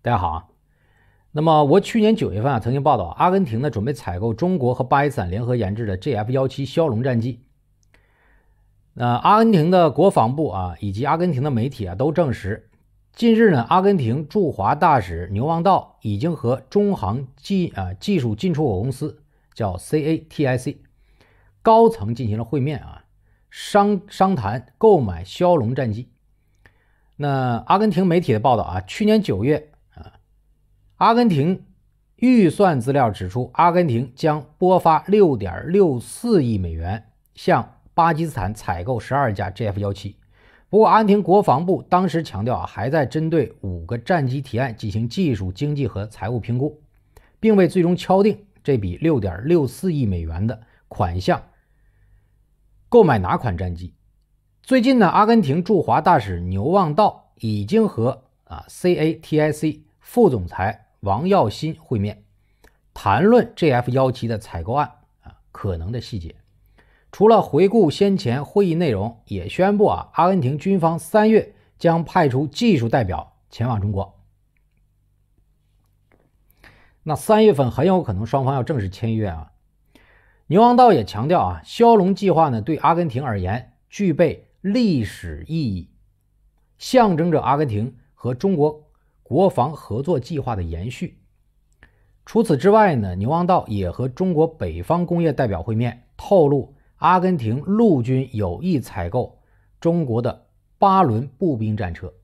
大家好啊，那么我去年九月份啊，曾经报道阿根廷呢准备采购中国和巴基斯坦联合研制的 JF 幺七枭龙战机。那阿根廷的国防部啊，以及阿根廷的媒体啊，都证实，近日呢，阿根廷驻华大使牛王道已经和中航技啊技术进出口公司叫 CATIC 高层进行了会面啊，商商谈购买枭龙战机。那阿根廷媒体的报道啊，去年九月。阿根廷预算资料指出，阿根廷将拨发六点六四亿美元向巴基斯坦采购十二架 JF 幺七。不过，阿根廷国防部当时强调啊，还在针对五个战机提案进行技术、经济和财务评估，并未最终敲定这笔六点六四亿美元的款项购买哪款战机。最近呢，阿根廷驻华大使牛望道已经和啊 CATIC 副总裁。王耀新会面，谈论 JF 幺七的采购案啊，可能的细节。除了回顾先前会议内容，也宣布啊，阿根廷军方三月将派出技术代表前往中国。那三月份很有可能双方要正式签约啊。牛王道也强调啊，枭龙计划呢对阿根廷而言具备历史意义，象征着阿根廷和中国。国防合作计划的延续。除此之外呢，牛王道也和中国北方工业代表会面，透露阿根廷陆军有意采购中国的八轮步兵战车。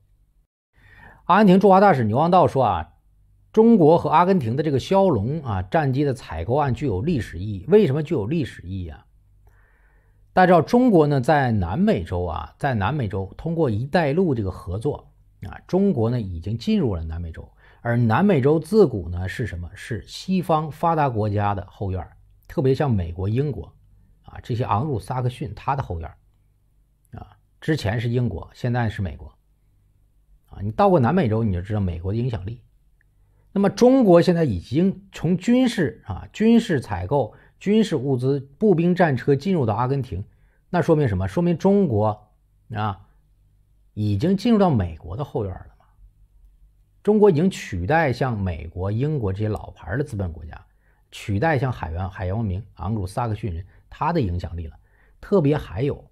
阿根廷驻华大使牛王道说啊，中国和阿根廷的这个枭龙啊战机的采购案具有历史意义。为什么具有历史意义啊？大家知道中国呢，在南美洲啊，在南美洲通过“一带一路”这个合作。啊，中国呢已经进入了南美洲，而南美洲自古呢是什么？是西方发达国家的后院，特别像美国、英国，啊，这些昂鲁萨克逊他的后院，啊，之前是英国，现在是美国，啊，你到过南美洲，你就知道美国的影响力。那么中国现在已经从军事啊、军事采购、军事物资、步兵战车进入到阿根廷，那说明什么？说明中国啊。已经进入到美国的后院了吗？中国已经取代像美国、英国这些老牌的资本国家，取代像海员、海洋文明、昂鲁萨克逊人他的影响力了。特别还有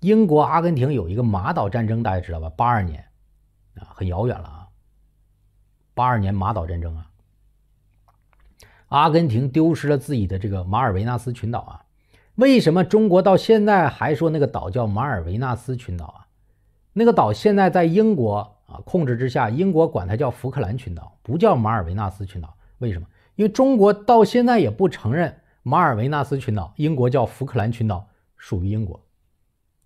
英国、阿根廷有一个马岛战争，大家知道吧？八二年啊，很遥远了啊。八二年马岛战争啊，阿根廷丢失了自己的这个马尔维纳斯群岛啊。为什么中国到现在还说那个岛叫马尔维纳斯群岛啊？那个岛现在在英国啊控制之下，英国管它叫福克兰群岛，不叫马尔维纳斯群岛。为什么？因为中国到现在也不承认马尔维纳斯群岛，英国叫福克兰群岛属于英国。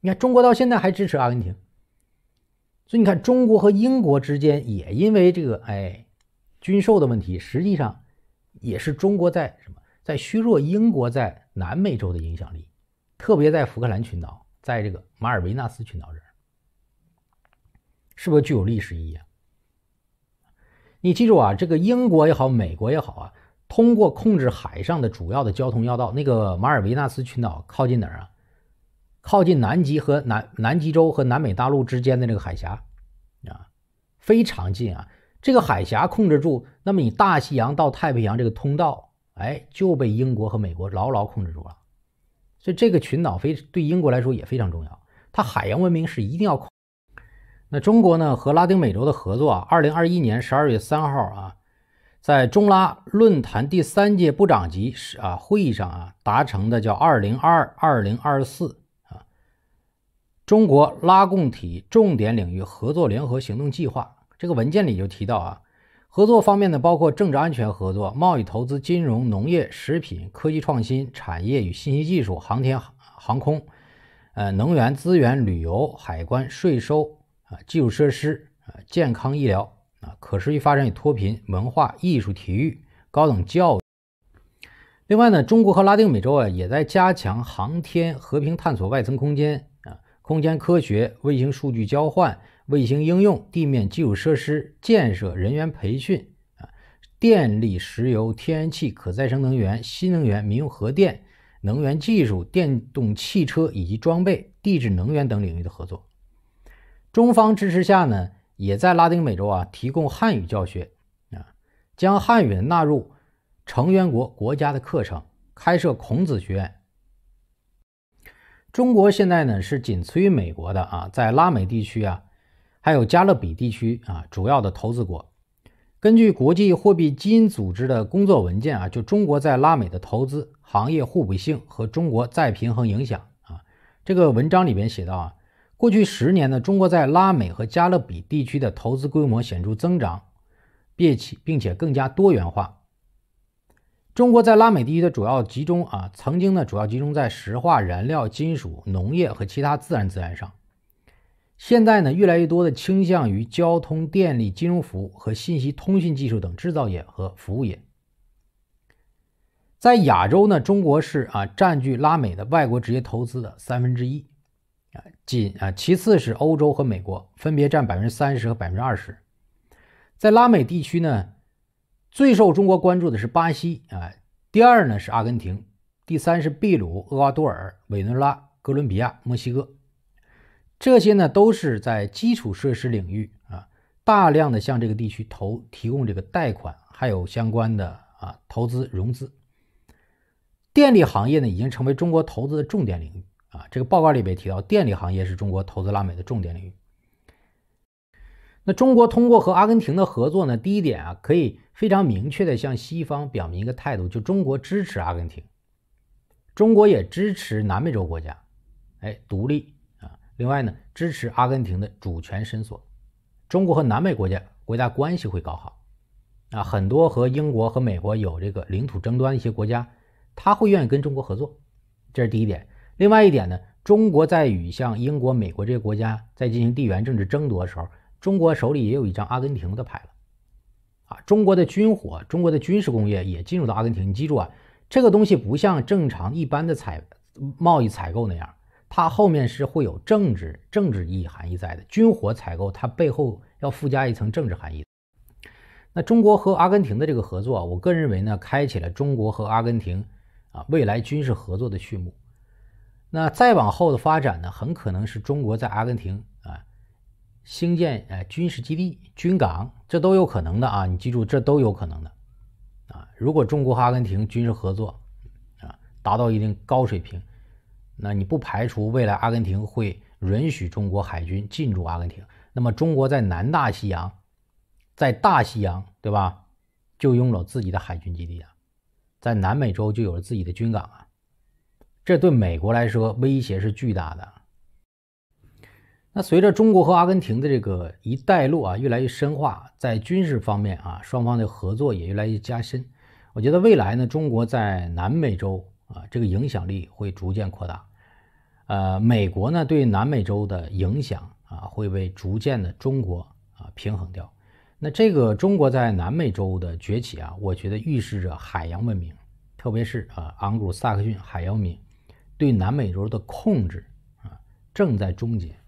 你看，中国到现在还支持阿根廷。所以你看，中国和英国之间也因为这个哎军售的问题，实际上也是中国在什么在削弱英国在南美洲的影响力，特别在福克兰群岛，在这个马尔维纳斯群岛这儿。是不是具有历史意义？啊？你记住啊，这个英国也好，美国也好啊，通过控制海上的主要的交通要道，那个马尔维纳斯群岛靠近哪儿啊？靠近南极和南南极洲和南美大陆之间的那个海峡啊，非常近啊。这个海峡控制住，那么你大西洋到太平洋这个通道，哎，就被英国和美国牢牢控制住了。所以这个群岛非对英国来说也非常重要，它海洋文明是一定要控。那中国呢和拉丁美洲的合作啊，二零二一年十二月三号啊，在中拉论坛第三届部长级是啊会议上啊达成的叫二零二二零二四啊中国拉共体重点领域合作联合行动计划这个文件里就提到啊合作方面呢包括政治安全合作、贸易投资、金融、农业、食品、科技创新、产业与信息技术、航天航空、呃能源资源、旅游、海关税收。啊，基础设施啊，健康医疗啊，可持续发展与脱贫，文化艺术体育，高等教育。另外呢，中国和拉丁美洲啊，也在加强航天和平探索外层空间啊，空间科学、卫星数据交换、卫星应用、地面基础设施建设、人员培训啊，电力、石油、天然气、可再生能源、新能源、民用核电、能源技术、电动汽车以及装备、地质能源等领域的合作。中方支持下呢，也在拉丁美洲啊提供汉语教学啊，将汉语纳入成员国国家的课程，开设孔子学院。中国现在呢是仅次于美国的啊，在拉美地区啊，还有加勒比地区啊主要的投资国。根据国际货币基金组织的工作文件啊，就中国在拉美的投资行业互补性和中国再平衡影响啊，这个文章里边写到啊。过去十年呢，中国在拉美和加勒比地区的投资规模显著增长，并且并且更加多元化。中国在拉美地区的主要集中啊，曾经呢主要集中在石化、燃料、金属、农业和其他自然资源上，现在呢越来越多的倾向于交通、电力、金融服务和信息通信技术等制造业和服务业。在亚洲呢，中国是啊占据拉美的外国直接投资的三分之一。啊，仅啊，其次是欧洲和美国，分别占百分之三十和百分之二十。在拉美地区呢，最受中国关注的是巴西啊，第二呢是阿根廷，第三是秘鲁、厄瓜多尔、委内瑞拉、哥伦比亚、墨西哥。这些呢都是在基础设施领域啊，大量的向这个地区投提供这个贷款，还有相关的啊投资融资。电力行业呢，已经成为中国投资的重点领域。啊，这个报告里边提到，电力行业是中国投资拉美的重点领域。那中国通过和阿根廷的合作呢，第一点啊，可以非常明确的向西方表明一个态度，就中国支持阿根廷，中国也支持南美洲国家，哎，独立啊。另外呢，支持阿根廷的主权伸缩，中国和南美国家国家关系会搞好啊。很多和英国和美国有这个领土争端的一些国家，他会愿意跟中国合作，这是第一点。另外一点呢，中国在与像英国、美国这些国家在进行地缘政治争夺的时候，中国手里也有一张阿根廷的牌了，啊，中国的军火、中国的军事工业也进入到阿根廷。你记住啊，这个东西不像正常一般的采贸易采购那样，它后面是会有政治政治意义含义在的。军火采购它背后要附加一层政治含义。那中国和阿根廷的这个合作，我个人认为呢，开启了中国和阿根廷啊未来军事合作的序幕。那再往后的发展呢，很可能是中国在阿根廷啊兴建呃军事基地、军港，这都有可能的啊。你记住，这都有可能的啊。如果中国和阿根廷军事合作啊达到一定高水平，那你不排除未来阿根廷会允许中国海军进驻阿根廷。那么中国在南大西洋，在大西洋对吧，就拥有自己的海军基地啊，在南美洲就有了自己的军港啊。这对美国来说威胁是巨大的。那随着中国和阿根廷的这个一带路啊越来越深化，在军事方面啊双方的合作也越来越加深。我觉得未来呢，中国在南美洲啊这个影响力会逐渐扩大，呃，美国呢对南美洲的影响啊会被逐渐的中国啊平衡掉。那这个中国在南美洲的崛起啊，我觉得预示着海洋文明，特别是啊昂古萨克逊海洋明对南美洲的控制啊，正在终结。